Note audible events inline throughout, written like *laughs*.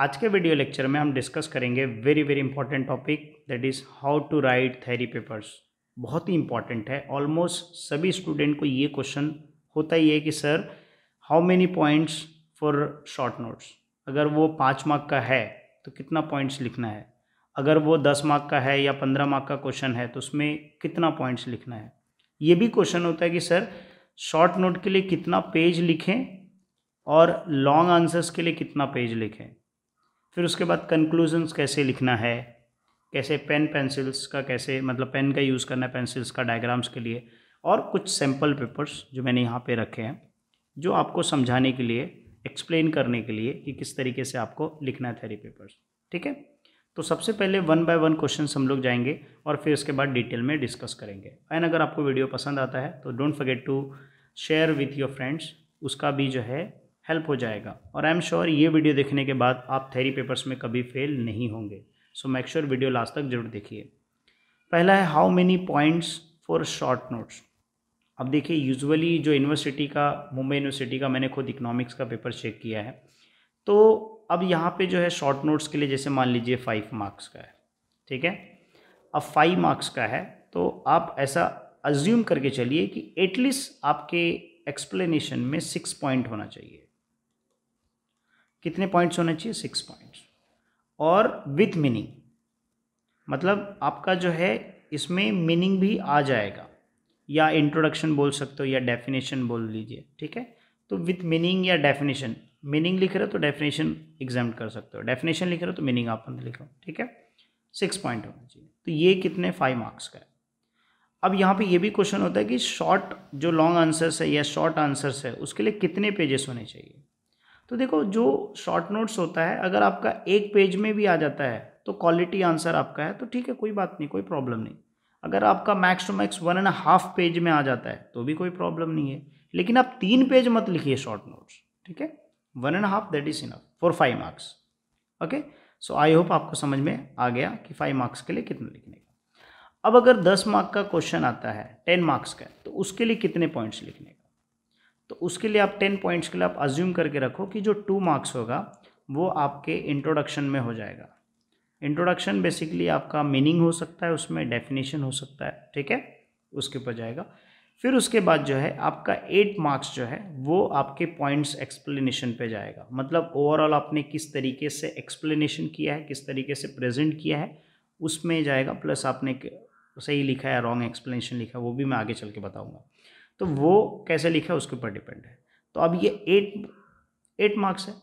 आज के video lecture में हम डिस्कस करेंगे very very important topic that is how to write theory papers बहुत ही इंपॉर्टेंट है ऑलमोस्ट सभी स्टूडेंट को ये क्वेश्चन होता ही है कि sir how many points for short notes अगर वो पाँच मार्क का है तो कितना पॉइंट्स लिखना है अगर वो दस मार्क का है या पंद्रह मार्क का क्वेश्चन है तो उसमें कितना पॉइंट्स लिखना है ये भी क्वेश्चन होता है कि सर शॉर्ट नोट के लिए कितना पेज लिखें और लॉन्ग आंसर्स के लिए कितना पेज लिखें फिर उसके बाद कंक्लूजन्स कैसे लिखना है कैसे पेन पेंसिल्स का कैसे मतलब पेन का यूज़ करना है पेंसिल्स का डायग्राम्स के लिए और कुछ सैम्पल पेपर्स जो मैंने यहाँ पे रखे हैं जो आपको समझाने के लिए एक्सप्लेन करने के लिए कि किस तरीके से आपको लिखना है थेरी पेपर्स ठीक है तो सबसे पहले वन बाय वन क्वेश्चन हम लोग जाएंगे और फिर उसके बाद डिटेल में डिस्कस करेंगे एंड अगर आपको वीडियो पसंद आता है तो don't forget to share with your friends उसका भी जो है हेल्प हो जाएगा और आई एम श्योर ये वीडियो देखने के बाद आप थेरी पेपर्स में कभी फेल नहीं होंगे so make sure video last तक जरूर देखिए पहला है how many points for short notes अब देखिए यूजुअली जो यूनिवर्सिटी का मुंबई यूनिवर्सिटी का मैंने खुद इकोनॉमिक्स का पेपर चेक किया है तो अब यहाँ पे जो है शॉर्ट नोट्स के लिए जैसे मान लीजिए फाइव मार्क्स का है ठीक है अब फाइव मार्क्स का है तो आप ऐसा अज्यूम करके चलिए कि एटलीस्ट आपके एक्सप्लेनेशन में सिक्स पॉइंट होना चाहिए कितने पॉइंट्स होने चाहिए सिक्स पॉइंट्स और विथ मीनिंग मतलब आपका जो है इसमें मीनिंग भी आ जाएगा या इंट्रोडक्शन बोल सकते हो या डेफिनेशन बोल लीजिए ठीक है तो विथ मीनिंग या डेफिनेशन मीनिंग लिख रहे हो तो डेफिनेशन एग्जाम कर सकते हो डेफिनेशन लिख रहे हो तो मीनिंग आप लिखो ठीक है सिक्स पॉइंट होना चाहिए तो ये कितने फाइव मार्क्स का है अब यहाँ पे ये भी क्वेश्चन होता है कि शॉर्ट जो लॉन्ग आंसर्स है या शॉर्ट आंसर्स है उसके लिए कितने पेजेस होने चाहिए तो देखो जो शॉर्ट नोट्स होता है अगर आपका एक पेज में भी आ जाता है तो क्वालिटी आंसर आपका है तो ठीक है कोई बात नहीं कोई प्रॉब्लम नहीं अगर आपका max two max one and half page में आ जाता है तो भी कोई प्रॉब्लम नहीं है लेकिन आप तीन पेज मत लिखिए शॉर्ट नोट्स ठीक है one and half that is enough for five marks okay so I hope आपको समझ में आ गया कि फाइव मार्क्स के लिए कितना लिखने का अब अगर दस मार्क का क्वेश्चन आता है टेन मार्क्स का तो उसके लिए कितने पॉइंट्स लिखने का तो उसके लिए आप टेन पॉइंट्स के लिए आप अज्यूम करके रखो कि जो टू मार्क्स होगा वो आपके इंट्रोडक्शन में हो जाएगा इंट्रोडक्शन बेसिकली आपका मीनिंग हो सकता है उसमें डेफिनेशन हो सकता है ठीक है उसके ऊपर जाएगा फिर उसके बाद जो है आपका एट मार्क्स जो है वो आपके पॉइंट्स एक्सप्लेनेशन पे जाएगा मतलब ओवरऑल आपने किस तरीके से एक्सप्लेनेशन किया है किस तरीके से प्रेजेंट किया है उसमें जाएगा प्लस आपने सही लिखा है रॉन्ग एक्सप्लेनेशन लिखा है वो भी मैं आगे चल के बताऊँगा तो वो कैसे लिखा है उसके ऊपर डिपेंड है तो अब ये एट एट मार्क्स है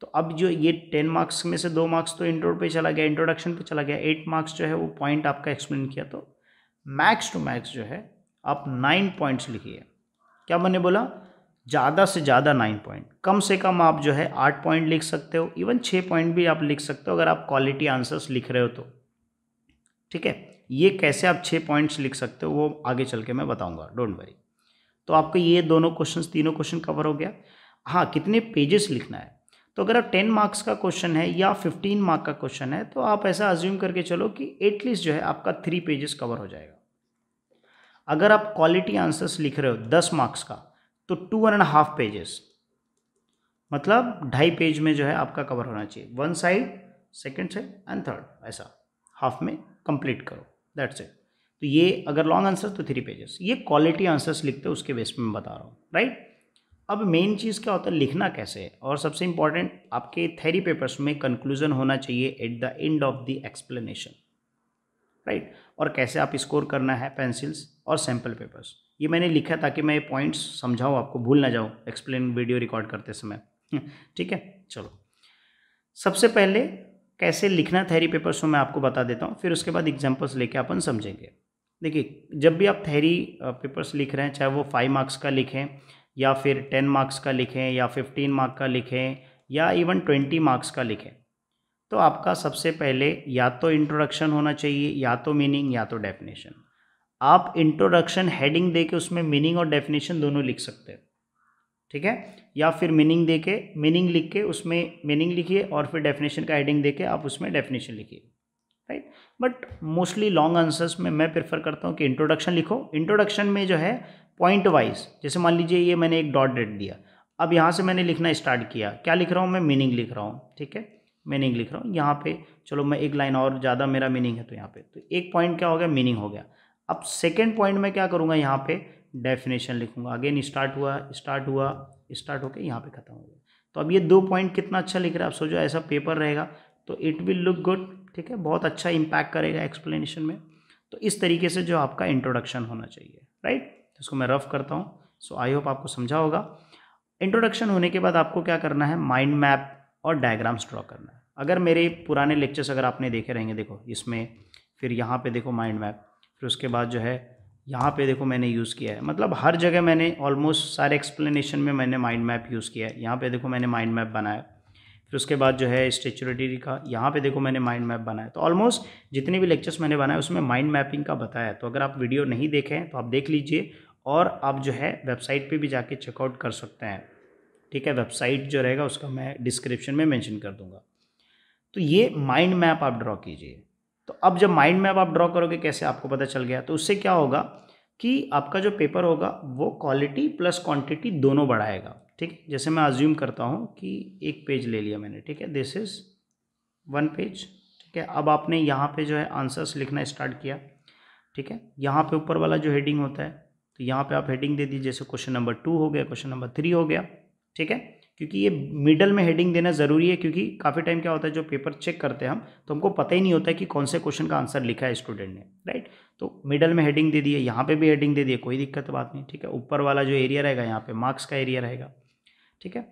तो अब जो ये टेन मार्क्स में से दो मार्क्स तो इंट्रो पे चला गया इंट्रोडक्शन पे चला गया एट मार्क्स जो है वो पॉइंट आपका एक्सप्लेन किया तो मैक्स टू मैक्स जो है आप नाइन पॉइंट्स लिखिए क्या मैंने बोला ज़्यादा से ज़्यादा नाइन पॉइंट कम से कम आप जो है आठ पॉइंट लिख सकते हो इवन छः पॉइंट भी आप लिख सकते हो अगर आप क्वालिटी आंसर्स लिख रहे हो तो ठीक है ये कैसे आप छः पॉइंट्स लिख सकते हो वो आगे चल के मैं बताऊँगा डोंट वरी तो आपका ये दोनों क्वेश्चन तीनों क्वेश्चन कवर हो गया हाँ कितने पेजेस लिखना है तो अगर आप टेन मार्क्स का क्वेश्चन है या फिफ्टीन मार्क का क्वेश्चन है तो आप ऐसा अज्यूम करके चलो कि एटलीस्ट जो है आपका थ्री पेजेस कवर हो जाएगा अगर आप क्वालिटी आंसर्स लिख रहे हो दस मार्क्स का तो टू एंड हाफ पेजेस मतलब ढाई पेज में जो है आपका कवर होना चाहिए one side second side and third ऐसा हाफ में कंप्लीट करो दैट्स इट तो ये अगर लॉन्ग आंसर तो थ्री पेजेस ये क्वालिटी आंसर्स लिखते हैं उसके बेस में मैं बता रहा हूँ राइट अब मेन चीज़ क्या होता है लिखना कैसे है और सबसे इंपॉर्टेंट आपके थेरी पेपर्स में कंक्लूजन होना चाहिए at the end of the explanation right और कैसे आप स्कोर करना है पेंसिल्स और सैम्पल पेपर्स ये मैंने लिखा ताकि मैं ये पॉइंट्स समझाऊँ आपको भूल ना जाऊँ एक्सप्लेन वीडियो रिकॉर्ड करते समय *laughs* ठीक है चलो सबसे पहले कैसे लिखना थेरी पेपर्स में मैं आपको बता देता हूँ फिर उसके बाद एग्जाम्पल्स लेके अपन समझेंगे देखिए जब भी आप थेरी पेपर्स लिख रहे हैं चाहे वो फाइव मार्क्स का लिखें या फिर टेन मार्क्स का लिखें या फिफ्टीन मार्क का लिखें या इवन ट्वेंटी मार्क्स का लिखें तो आपका सबसे पहले या तो इंट्रोडक्शन होना चाहिए या तो मीनिंग या तो डेफिनेशन आप इंट्रोडक्शन हेडिंग दे के उसमें मीनिंग और डेफिनेशन दोनों लिख सकते हैं ठीक है या फिर मीनिंग दे के मीनिंग लिख के उसमें मीनिंग लिखिए और फिर डेफिनेशन का हेडिंग दे के आप उसमें डेफिनेशन लिखिए बट मोस्टली लॉन्ग आंसर्स में मैं प्रेफर करता हूँ कि इंट्रोडक्शन लिखो इंट्रोडक्शन में जो है पॉइंट वाइज जैसे मान लीजिए ये मैंने एक डॉट डेट दिया अब यहाँ से मैंने लिखना स्टार्ट किया क्या लिख रहा हूँ मैं मीनिंग लिख रहा हूँ ठीक है मीनिंग लिख रहा हूँ यहाँ पे चलो मैं एक लाइन और ज़्यादा मेरा मीनिंग है तो यहाँ पे तो एक पॉइंट क्या हो गया मीनिंग हो गया अब सेकेंड पॉइंट में क्या करूँगा यहाँ पे डेफिनेशन लिखूँगा अगेन स्टार्ट हुआ स्टार्ट हुआ स्टार्ट होकर यहाँ पे ख़त्म हो गया तो अब ये दो पॉइंट कितना अच्छा लिख रहा है आप सोचो ऐसा पेपर रहेगा तो इट विल लुक गुड ठीक है बहुत अच्छा इम्पैक्ट करेगा एक्सप्लेनेशन में तो इस तरीके से जो आपका इंट्रोडक्शन होना चाहिए राइट इसको मैं रफ करता हूँ सो आई होप आपको समझा होगा इंट्रोडक्शन होने के बाद आपको क्या करना है माइंड मैप और डायग्राम्स ड्रॉ करना है अगर मेरे पुराने लेक्चर्स अगर आपने देखे रहेंगे देखो इसमें फिर यहाँ पे देखो माइंड मैप फिर उसके बाद जो है यहाँ पे देखो मैंने यूज़ किया है मतलब हर जगह मैंने ऑलमोस्ट सारे एक्सप्लेनेशन में मैंने माइंड मैप यूज़ किया है यहाँ पे देखो मैंने माइंड मैप बनाया फिर उसके बाद जो है स्टेचुरेटरी का यहाँ पे देखो मैंने माइंड मैप बनाया तो ऑलमोस्ट जितने भी लेक्चर्स मैंने बनाए उसमें माइंड मैपिंग का बताया तो अगर आप वीडियो नहीं देखें तो आप देख लीजिए और आप जो है वेबसाइट पे भी जाके चेकआउट कर सकते हैं ठीक है वेबसाइट जो रहेगा उसका मैं डिस्क्रिप्शन में मैंशन कर दूँगा तो ये माइंड मैप आप ड्रॉ कीजिए तो अब जब माइंड मैप आप ड्रॉ करोगे कैसे आपको पता चल गया तो उससे क्या होगा कि आपका जो पेपर होगा वो क्वालिटी प्लस क्वांटिटी दोनों बढ़ाएगा ठीक है जैसे मैं अज्यूम करता हूँ कि एक पेज ले लिया मैंने ठीक है दिस इज़ वन पेज ठीक है अब आपने यहाँ पे जो है आंसर्स लिखना स्टार्ट किया ठीक है यहाँ पे ऊपर वाला जो हेडिंग होता है तो यहाँ पे आप हेडिंग दे दीजिए जैसे क्वेश्चन नंबर टू हो गया क्वेश्चन नंबर थ्री हो गया ठीक है क्योंकि ये मिडल में हेडिंग देना ज़रूरी है क्योंकि काफ़ी टाइम क्या होता है जो पेपर चेक करते हैं हम तो हमको पता ही नहीं होता है कि कौन से क्वेश्चन का आंसर लिखा है स्टूडेंट ने राइट तो मिडल में हेडिंग दे दिए यहाँ पे भी हेडिंग दे दिए कोई दिक्कत बात नहीं ठीक है ऊपर वाला जो एरिया रहेगा यहाँ पे मार्क्स का एरिया रहेगा ठीक है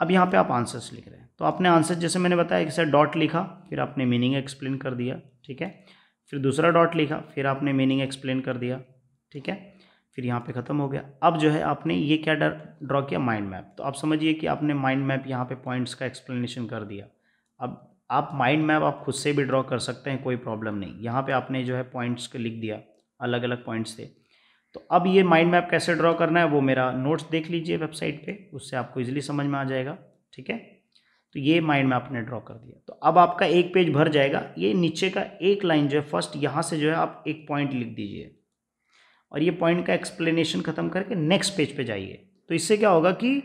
अब यहाँ पे आप आंसर्स लिख रहे हैं तो आपने आंसर जैसे मैंने बताया एक सर डॉट लिखा फिर आपने मीनिंग एक्सप्लेन कर दिया ठीक है फिर दूसरा डॉट लिखा फिर आपने मीनिंग एक्सप्लेन कर दिया ठीक है फिर यहाँ पे ख़त्म हो गया अब जो है आपने ये क्या डर ड्रॉ किया माइंड मैप तो आप समझिए कि आपने माइंड मैप यहाँ पे पॉइंट्स का एक्सप्लेनेशन कर दिया अब आप माइंड मैप आप खुद से भी ड्रॉ कर सकते हैं कोई प्रॉब्लम नहीं यहाँ पे आपने जो है पॉइंट्स के लिख दिया अलग अलग पॉइंट्स थे तो अब ये माइंड मैप कैसे ड्रॉ करना है वो मेरा नोट्स देख लीजिए वेबसाइट पे उससे आपको इजीली समझ में आ जाएगा ठीक है तो ये माइंड मैप ने ड्रॉ कर दिया तो अब आपका एक पेज भर जाएगा ये नीचे का एक लाइन जो है फर्स्ट यहाँ से जो है आप एक पॉइंट लिख दीजिए और ये पॉइंट का एक्सप्लेनेशन खत्म करके नेक्स्ट पेज पे जाइए तो इससे क्या होगा कि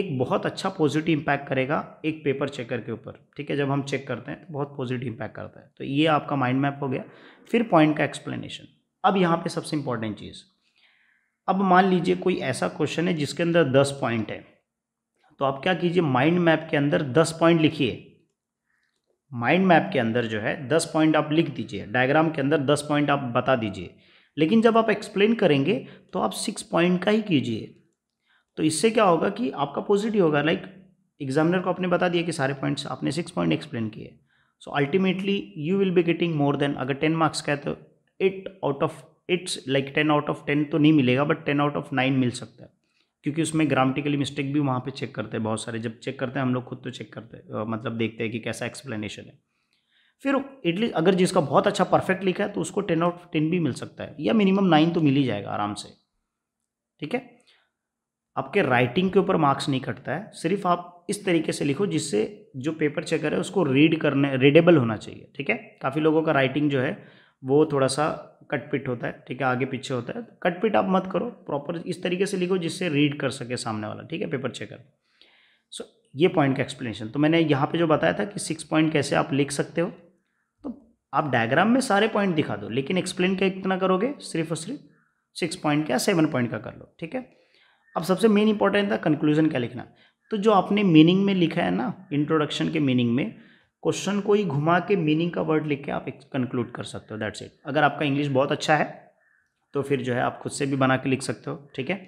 एक बहुत अच्छा पॉजिटिव इम्पैक्ट करेगा एक पेपर चेकर के ऊपर ठीक है जब हम चेक करते हैं तो बहुत पॉजिटिव इम्पैक्ट करता है तो ये आपका माइंड मैप हो गया फिर पॉइंट का एक्सप्लेनेशन अब यहाँ पे सबसे इंपॉर्टेंट चीज़ अब मान लीजिए कोई ऐसा क्वेश्चन है जिसके अंदर दस पॉइंट है तो आप क्या कीजिए माइंड मैप के अंदर दस पॉइंट लिखिए माइंड मैप के अंदर जो है दस पॉइंट आप लिख दीजिए डायग्राम के अंदर दस पॉइंट आप बता दीजिए लेकिन जब आप एक्सप्लेन करेंगे तो आप सिक्स पॉइंट का ही कीजिए तो इससे क्या होगा कि आपका पॉजिटिव होगा लाइक एग्जामिनर को आपने बता दिया कि सारे पॉइंट्स आपने सिक्स पॉइंट एक्सप्लेन किए so ultimately you will be getting more than अगर टेन मार्क्स का है तो eight out of it's like ten out of ten तो नहीं मिलेगा but ten out of nine मिल सकता है क्योंकि उसमें ग्रामटिकली मिस्टेक भी वहाँ पे चेक करते हैं बहुत सारे जब चेक करते हैं हम लोग खुद तो चेक करते हैं मतलब देखते हैं कि कैसा एक्सप्लेनेशन है फिर इटली अगर जिसका बहुत अच्छा परफेक्ट लिखा है तो उसको टेन आउट टेन भी मिल सकता है या मिनिमम नाइन तो मिल ही जाएगा आराम से ठीक है आपके राइटिंग के ऊपर मार्क्स नहीं कटता है सिर्फ आप इस तरीके से लिखो जिससे जो पेपर चेक है उसको रीड करने रीडेबल होना चाहिए ठीक है काफ़ी लोगों का राइटिंग जो है वो थोड़ा सा कटपिट होता है ठीक है आगे पीछे होता है कटपिट आप मत करो प्रॉपर इस तरीके से लिखो जिससे रीड कर सके सामने वाला ठीक है पेपर चेकर सो ये पॉइंट का एक्सप्लेनेशन तो मैंने यहाँ पे जो बताया था कि सिक्स पॉइंट कैसे आप लिख सकते हो तो आप डायग्राम में सारे पॉइंट दिखा दो लेकिन एक्सप्लेन क्या कितना करोगे सिर्फ और सिर्फ सिक्स पॉइंट का सेवन पॉइंट का कर लो ठीक है अब सबसे मेन इंपॉर्टेंट था कंक्लूजन क्या लिखना तो जो आपने मीनिंग में लिखा है ना इंट्रोडक्शन के मीनिंग में क्वेश्चन को ही घुमा के मीनिंग का वर्ड लिख के आप कंक्लूड कर सकते हो दैट्स इट अगर आपका इंग्लिश बहुत अच्छा है तो फिर जो है आप खुद से भी बना के लिख सकते हो ठीक है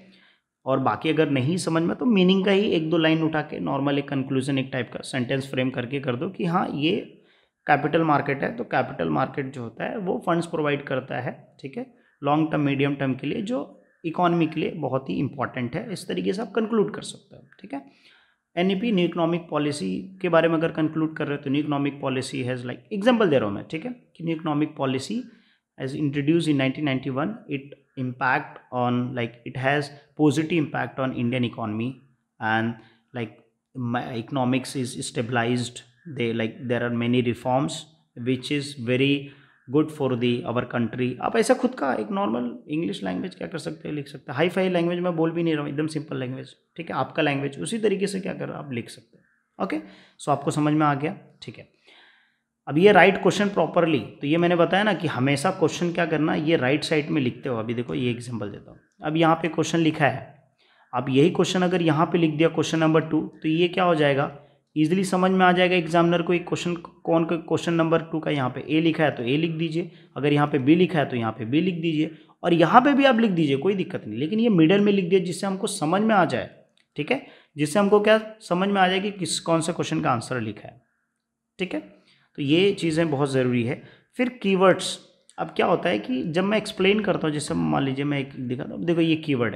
और बाकी अगर नहीं समझ में तो मीनिंग का ही एक दो लाइन उठा के नॉर्मल एक कंक्लूजन एक टाइप का सेंटेंस फ्रेम करके कर दो कि हाँ ये कैपिटल मार्केट है तो कैपिटल मार्केट जो होता है वो फंड्स प्रोवाइड करता है ठीक है लॉन्ग टर्म मीडियम टर्म के लिए जो इकोनॉमी के लिए बहुत ही इंपॉर्टेंट है इस तरीके से आप कंक्लूड कर सकते हो ठीक है N E P new economic policy के बारे में अगर कंक्लूड कर रहे हो तो new economic policy has like example दे रहा हूँ मैं ठीक है कि new economic policy has introduce in nineteen one it impact on like it has positive impact on Indian economy and like economics is stabilized they like there are many reforms which is very good for the our country आप ऐसा खुद का एक normal English language क्या कर सकते हैं लिख सकते हैं हाई फाई लैंग्वेज मैं बोल भी नहीं रहा हूँ एकदम सिंपल लैंग्वेज ठीक है आपका लैंग्वेज उसी तरीके से क्या कर आप लिख सकते हैं ओके सो आपको समझ में आ गया ठीक है अब ये राइट क्वेश्चन प्रॉपरली तो ये मैंने बताया ना कि हमेशा क्वेश्चन क्या करना ये राइट right साइड में लिखते हो अभी देखो ये एग्जाम्पल देता हूँ अब यहाँ पे क्वेश्चन लिखा है अब यही क्वेश्चन अगर यहाँ पे लिख दिया क्वेश्चन नंबर टू तो ये क्या हो जाएगा ईजिली समझ में आ जाएगा एग्जामिनर को एक क्वेश्चन कौन का क्वेश्चन नंबर टू का यहाँ पे ए लिखा है तो ए लिख दीजिए अगर यहाँ पे बी लिखा है तो यहाँ पे बी लिख दीजिए और यहाँ पे भी आप लिख दीजिए कोई दिक्कत नहीं लेकिन ये मिडल में लिख दिए जिससे हमको समझ में आ जाए ठीक है जिससे हमको क्या समझ में आ जाए कि किस कौन सा क्वेश्चन का आंसर लिखा है ठीक है तो ये चीज़ें बहुत ज़रूरी है फिर कीवर्ड्स अब क्या होता है कि जब मैं एक्सप्लेन करता हूँ जैसे मान लीजिए मैं एक दिखाता हूँ देखो ये की है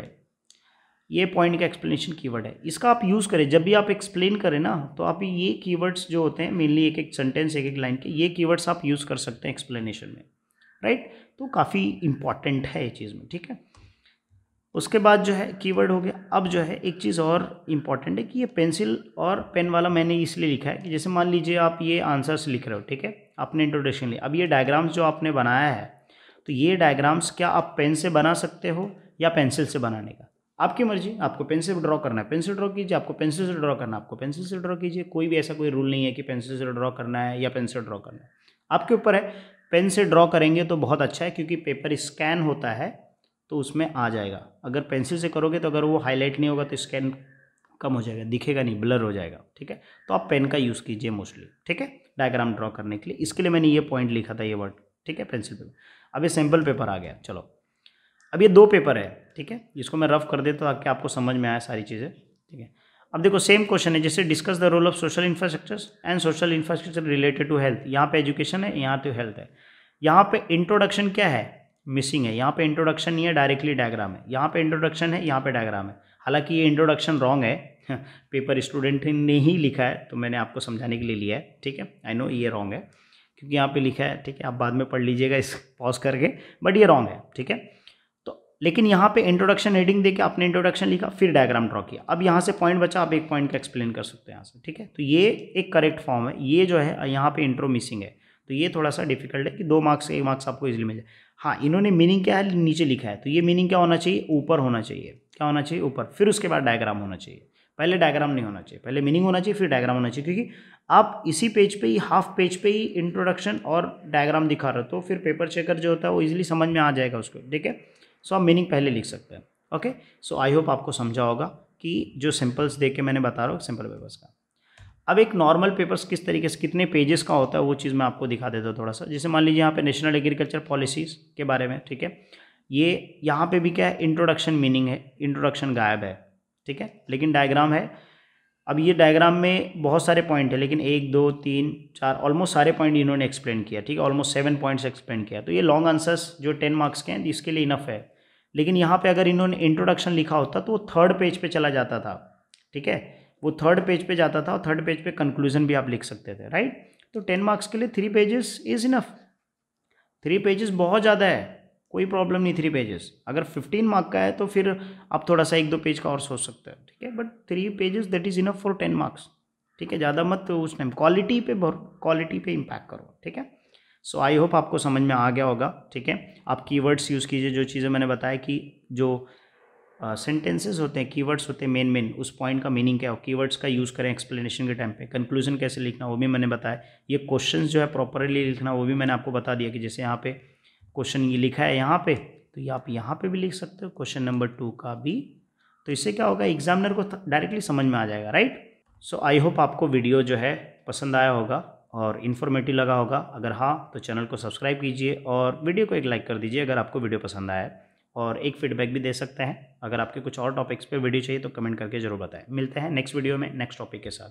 ये पॉइंट का एक्सप्लेनेशन कीवर्ड है इसका आप यूज़ करें जब भी आप एक्सप्लेन करें ना तो आप ये कीवर्ड्स जो होते हैं मेनली एक एक सेंटेंस एक एक लाइन के ये कीवर्ड्स आप यूज़ कर सकते हैं एक्सप्लेनेशन में राइट तो काफ़ी इम्पॉर्टेंट है ये चीज़ में ठीक है उसके बाद जो है कीवर्ड हो गया अब जो है एक चीज़ और इम्पॉर्टेंट है कि ये पेंसिल और पेन वाला मैंने इसलिए लिखा है कि जैसे मान लीजिए आप ये आंसर्स लिख रहे हो ठीक है आपने इंट्रोडक्शन लिया अब ये डायग्राम्स जो आपने बनाया है तो ये डायग्राम्स क्या आप पेन से बना सकते हो या पेंसिल से बनाने का आपकी मर्जी आपको पेंसिल से ड्रॉ करना है पेंसिल ड्रॉ कीजिए आपको पेंसिल से ड्रॉ करना है आपको पेंसिल से ड्रॉ कीजिए कोई भी ऐसा कोई रूल नहीं है कि पेंसिल से ड्रॉ करना है या पेन से ड्रॉ करना है आपके ऊपर है पेन से ड्रॉ करेंगे तो बहुत अच्छा है क्योंकि पेपर स्कैन होता है तो उसमें आ जाएगा अगर पेंसिल से करोगे तो अगर वो हाईलाइट नहीं होगा तो स्कैन कम हो जाएगा दिखेगा नहीं ब्लर हो जाएगा ठीक है तो आप पेन का यूज़ कीजिए मोस्टली ठीक है डायग्राम ड्रॉ करने के लिए इसके लिए मैंने ये पॉइंट लिखा था ये वर्ड ठीक है पेंसिल पेपर अब ये सैम्पल पेपर आ गया चलो अब ये दो पेपर है ठीक है इसको मैं रफ कर देता तो हूँ आपको समझ में आए सारी चीज़ें ठीक है अब देखो सेम क्वेश्चन है जैसे discuss the role of social infrastructure and social infrastructure related to health यहाँ पे एजुकेशन है यहाँ तो हेल्थ है यहाँ पे इंट्रोडक्शन क्या है मिसिंग है यहाँ पे इंट्रोडक्शन नहीं है डायरेक्टली डायग्राम है यहाँ पे इंट्रोडक्शन है यहाँ पे डायग्राम है हालांकि ये इंट्रोडक्शन रॉन्ग है पेपर *laughs* स्टूडेंट ने ही लिखा है तो मैंने आपको समझाने के लिए लिया है ठीक है आई नो ये रॉन्ग है क्योंकि यहाँ पे लिखा है ठीक है आप बाद में पढ़ लीजिएगा इस पॉज करके बट ये रॉन्ग है ठीक है लेकिन यहाँ पे इंट्रोडक्शन हेडिंग देके आपने इंट्रोडक्शन लिखा फिर डायग्राम ड्रॉ किया अब यहाँ से पॉइंट बचा आप एक पॉइंट का एक्सप्लेन कर सकते हैं यहाँ से ठीक है तो ये एक करेक्ट फॉर्म है ये जो है यहाँ पे इंट्रो मिसिंग है तो ये थोड़ा सा डिफिकल्ट है कि दो मार्क्स एक मार्क्स आपको इजिली मिल जाए हाँ इन्होंने मीनिंग क्या है नीचे लिखा है तो ये मीनिंग क्या होना चाहिए ऊपर होना चाहिए क्या होना चाहिए ऊपर फिर उसके बाद डायग्राम होना चाहिए पहले डायग्राम नहीं होना चाहिए पहले मीनिंग होना चाहिए फिर डायग्राम होना चाहिए क्योंकि आप इसी पेज पे ही हाफ पेज पे ही इंट्रोडक्शन और डायग्राम दिखा रहे हो तो फिर पेपर चेकर जो होता है वो इजीली समझ में आ जाएगा उसको ठीक है सो आप मीनिंग पहले लिख सकते हैं ओके सो आई होप आपको समझा होगा कि जो सिंपल्स दे के मैंने बता रहा हूँ सिंपल पेपर्स का अब एक नॉर्मल पेपर्स किस तरीके से कितने पेजेस का होता है वो चीज़ मैं आपको दिखा देता हूँ थोड़ा सा जैसे मान लीजिए यहाँ पे नेशनल एग्रीकल्चर पॉलिसीज़ के बारे में ठीक है ये यहाँ पे भी क्या है इंट्रोडक्शन मीनिंग है इंट्रोडक्शन गायब है ठीक है लेकिन डायग्राम है अब ये डायग्राम में बहुत सारे पॉइंट है लेकिन एक दो तीन चार ऑलमोस्ट सारे पॉइंट इन्होंने एक्सप्लेन किया ठीक है ऑलमोस्ट सेवन पॉइंट्स एक्सप्लेन किया तो ये लॉन्ग आंसर्स जो टेन मार्क्स के हैं इसके लिए इनफ है लेकिन यहाँ पे अगर इन्होंने इंट्रोडक्शन लिखा होता तो वो थर्ड पेज पे चला जाता था ठीक है वो थर्ड पेज पे जाता था और थर्ड पेज पे कंक्लूजन भी आप लिख सकते थे राइट तो टेन मार्क्स के लिए three pages is enough three pages बहुत ज़्यादा है कोई प्रॉब्लम नहीं थ्री पेजेस अगर फिफ्टीन मार्क का है तो फिर आप थोड़ा सा एक दो पेज का और सोच सकते हो ठीक है but three pages that is enough for ten marks ठीक है ज़्यादा मत उस टाइम क्वालिटी पे क्वालिटी पे इम्पैक्ट करो ठीक है सो आई होप आपको समझ में आ गया होगा ठीक है आप कीवर्ड्स यूज़ कीजिए जो चीज़ें मैंने बताया कि जो सेंटेंसेस uh, होते हैं कीवर्ड्स होते हैं मेन मेन उस पॉइंट का मीनिंग क्या हो कीवर्ड्स का यूज़ करें एक्सप्लेनेशन के टाइम पे कंक्लूजन कैसे लिखना वो भी मैंने बताया ये क्वेश्चन जो है प्रॉपरली लिखना वो भी मैंने आपको बता दिया कि जैसे यहाँ पे क्वेश्चन ये लिखा है यहाँ पे तो ये आप यहाँ पे भी लिख सकते हो क्वेश्चन नंबर टू का भी तो इससे क्या होगा एग्जामिनर को डायरेक्टली समझ में आ जाएगा राइट सो आई होप आपको वीडियो जो है पसंद आया होगा और इन्फॉर्मेटिव लगा होगा अगर हाँ तो चैनल को सब्सक्राइब कीजिए और वीडियो को एक लाइक कर दीजिए अगर आपको वीडियो पसंद आया और एक फीडबैक भी दे सकते हैं अगर आपके कुछ और टॉपिक्स पे वीडियो चाहिए तो कमेंट करके ज़रूर बताएं मिलते हैं नेक्स्ट वीडियो में नेक्स्ट टॉपिक के साथ